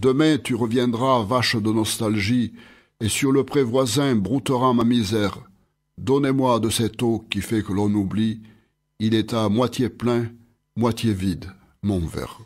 Demain tu reviendras, vache de nostalgie, et sur le pré voisin broutera ma misère. Donnez-moi de cette eau qui fait que l'on oublie, il est à moitié plein, moitié vide, mon verre.